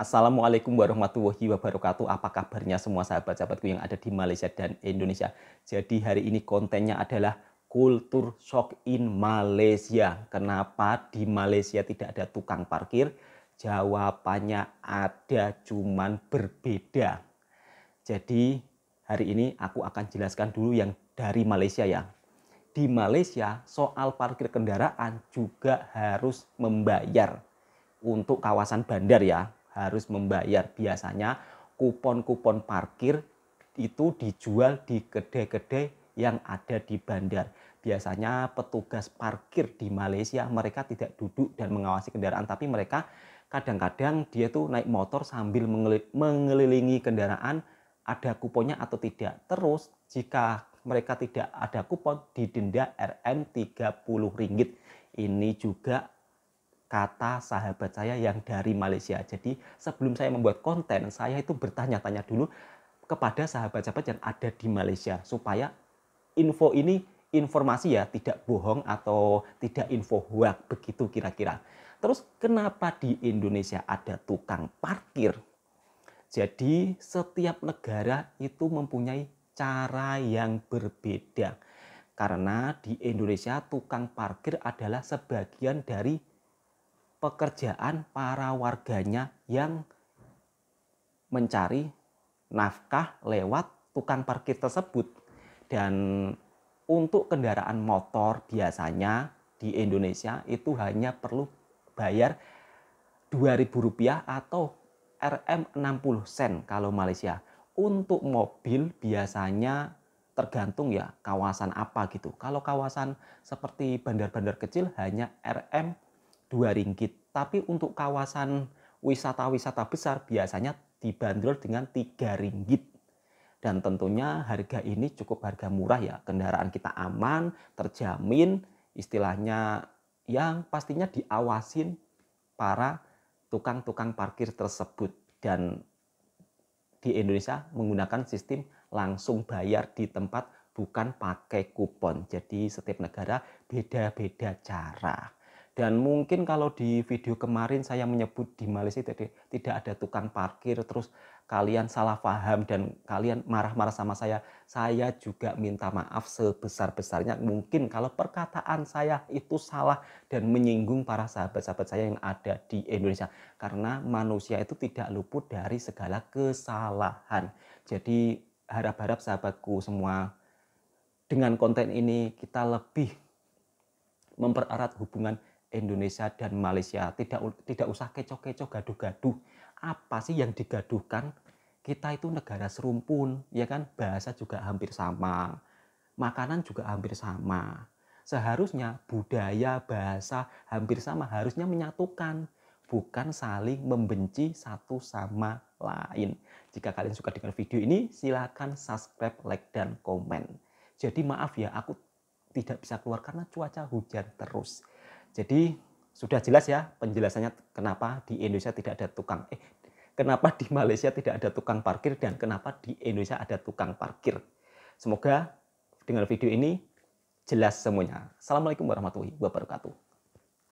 Assalamualaikum warahmatullahi wabarakatuh. Apa kabarnya semua sahabat-sahabatku yang ada di Malaysia dan Indonesia? Jadi hari ini kontennya adalah kultur shock in Malaysia. Kenapa di Malaysia tidak ada tukang parkir? Jawabannya ada cuman berbeda. Jadi hari ini aku akan jelaskan dulu yang dari Malaysia ya. Di Malaysia soal parkir kendaraan juga harus membayar untuk kawasan bandar ya harus membayar. Biasanya kupon-kupon parkir itu dijual di kedai-kedai yang ada di bandar. Biasanya petugas parkir di Malaysia mereka tidak duduk dan mengawasi kendaraan tapi mereka kadang-kadang dia tuh naik motor sambil mengelilingi kendaraan ada kuponnya atau tidak. Terus jika mereka tidak ada kupon didenda RM30 ringgit. Ini juga kata sahabat saya yang dari Malaysia. Jadi sebelum saya membuat konten, saya itu bertanya-tanya dulu kepada sahabat-sahabat yang ada di Malaysia supaya info ini informasi ya tidak bohong atau tidak info hoax begitu kira-kira. Terus kenapa di Indonesia ada tukang parkir? Jadi setiap negara itu mempunyai cara yang berbeda. Karena di Indonesia tukang parkir adalah sebagian dari pekerjaan para warganya yang mencari nafkah lewat tukang parkir tersebut. Dan untuk kendaraan motor biasanya di Indonesia itu hanya perlu bayar Rp2.000 atau RM 60 sen kalau Malaysia. Untuk mobil biasanya tergantung ya kawasan apa gitu. Kalau kawasan seperti bandar-bandar kecil hanya RM dua ringgit. Tapi untuk kawasan wisata-wisata besar biasanya dibanderol dengan tiga ringgit. Dan tentunya harga ini cukup harga murah ya. Kendaraan kita aman, terjamin, istilahnya yang pastinya diawasin para tukang-tukang parkir tersebut. Dan di Indonesia menggunakan sistem langsung bayar di tempat bukan pakai kupon. Jadi setiap negara beda-beda cara dan mungkin kalau di video kemarin saya menyebut di Malaysia tadi tidak ada tukang parkir terus kalian salah paham dan kalian marah-marah sama saya saya juga minta maaf sebesar-besarnya mungkin kalau perkataan saya itu salah dan menyinggung para sahabat-sahabat saya yang ada di Indonesia karena manusia itu tidak luput dari segala kesalahan jadi harap-harap sahabatku semua dengan konten ini kita lebih mempererat hubungan Indonesia dan Malaysia. Tidak tidak usah kecoh-kecoh gaduh-gaduh. Apa sih yang digaduhkan? Kita itu negara serumpun, ya kan? Bahasa juga hampir sama. Makanan juga hampir sama. Seharusnya budaya, bahasa hampir sama, harusnya menyatukan, bukan saling membenci satu sama lain. Jika kalian suka dengan video ini, silahkan subscribe, like, dan komen. Jadi maaf ya, aku tidak bisa keluar karena cuaca hujan terus. Jadi sudah jelas ya penjelasannya kenapa di Indonesia tidak ada tukang eh kenapa di Malaysia tidak ada tukang parkir dan kenapa di Indonesia ada tukang parkir. Semoga dengan video ini jelas semuanya. Assalamualaikum warahmatullahi wabarakatuh.